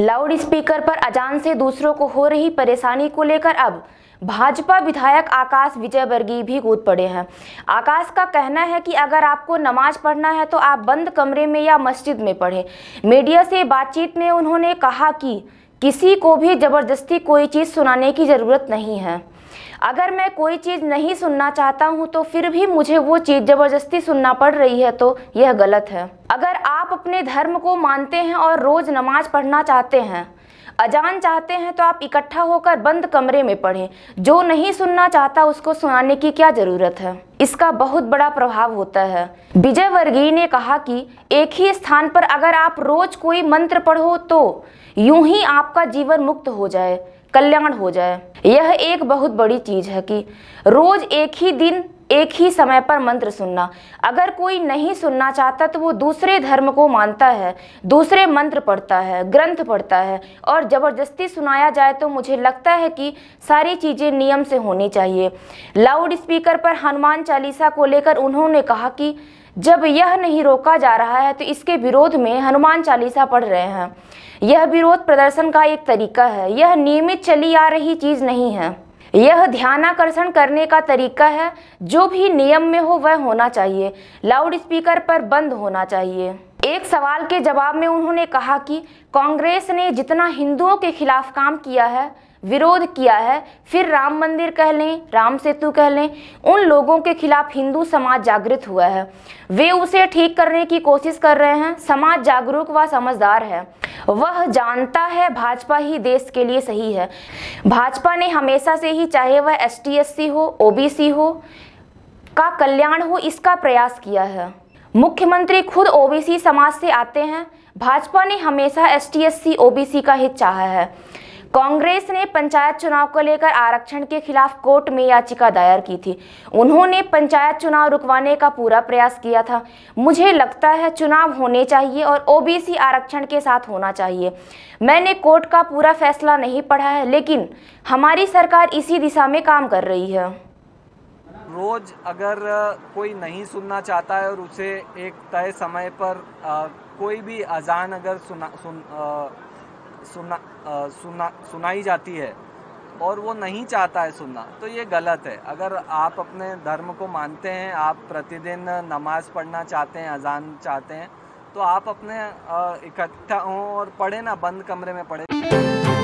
loud speaker पर अजान से दूसरों को हो रही परेशानी को लेकर अब भाजपा विधायक आकाश विजय वर्गीय भी कूद पड़े हैं आकाश का कहना है कि अगर आपको नमाज पढ़ना है तो आप बंद कमरे में या मस्जिद में पढ़ें मीडिया से बातचीत में उन्होंने कहा कि किसी को भी ज़बरदस्ती कोई चीज़ सुनाने की ज़रूरत नहीं है अगर मैं कोई चीज़ नहीं सुनना चाहता हूँ तो फिर भी मुझे वो चीज़ ज़बरदस्ती सुनना पड़ रही है तो यह गलत है अगर अपने धर्म को मानते हैं और रोज़ नमाज पढ़ना चाहते हैं अजान चाहते हैं तो आप इकट्ठा होकर बंद कमरे में पढ़ें जो नहीं सुनना चाहता उसको सुनाने की क्या ज़रूरत है इसका बहुत बड़ा प्रभाव होता है विजय वर्गीय ने कहा कि एक ही स्थान पर अगर आप रोज कोई मंत्र पढ़ो तो यूं ही आपका जीवन मुक्त हो जाए कल्याण हो जाए यह एक बहुत बड़ी चीज़ है कि रोज एक ही दिन एक ही समय पर मंत्र सुनना अगर कोई नहीं सुनना चाहता तो वो दूसरे धर्म को मानता है दूसरे मंत्र पढ़ता है ग्रंथ पढ़ता है और ज़बरदस्ती सुनाया जाए तो मुझे लगता है कि सारी चीज़ें नियम से होनी चाहिए लाउड स्पीकर पर हनुमान चालीसा को लेकर उन्होंने कहा कि जब यह नहीं रोका जा रहा है तो इसके विरोध में हनुमान चालीसा पढ़ रहे हैं यह विरोध प्रदर्शन का एक तरीका है यह नियमित चली आ रही चीज़ नहीं है यह ध्यानाकर्षण करने का तरीका है जो भी नियम में हो वह होना चाहिए लाउड स्पीकर पर बंद होना चाहिए एक सवाल के जवाब में उन्होंने कहा कि कांग्रेस ने जितना हिंदुओं के खिलाफ काम किया है विरोध किया है फिर राम मंदिर कह लें राम सेतु कह लें उन लोगों के खिलाफ हिंदू समाज जागृत हुआ है वे उसे ठीक करने की कोशिश कर रहे हैं समाज जागरूक व समझदार है वह जानता है भाजपा ही देश के लिए सही है भाजपा ने हमेशा से ही चाहे वह एस टी हो ओबीसी हो का कल्याण हो इसका प्रयास किया है मुख्यमंत्री खुद ओबीसी समाज से आते हैं भाजपा ने हमेशा एस टी ओबीसी का हित चाहा है कांग्रेस ने पंचायत चुनाव को लेकर आरक्षण के खिलाफ कोर्ट में याचिका दायर की थी उन्होंने पंचायत चुनाव रुकवाने का पूरा प्रयास किया था मुझे लगता है चुनाव होने चाहिए और ओबीसी आरक्षण के साथ होना चाहिए मैंने कोर्ट का पूरा फैसला नहीं पढ़ा है लेकिन हमारी सरकार इसी दिशा में काम कर रही है रोज अगर कोई नहीं सुनना चाहता है और उसे एक तय समय पर आ, कोई भी अजान अगर सुना सुन आ, सुना सुना सुनाई जाती है और वो नहीं चाहता है सुनना तो ये गलत है अगर आप अपने धर्म को मानते हैं आप प्रतिदिन नमाज पढ़ना चाहते हैं अजान चाहते हैं तो आप अपने इकट्ठा हों और पढ़े ना बंद कमरे में पढ़े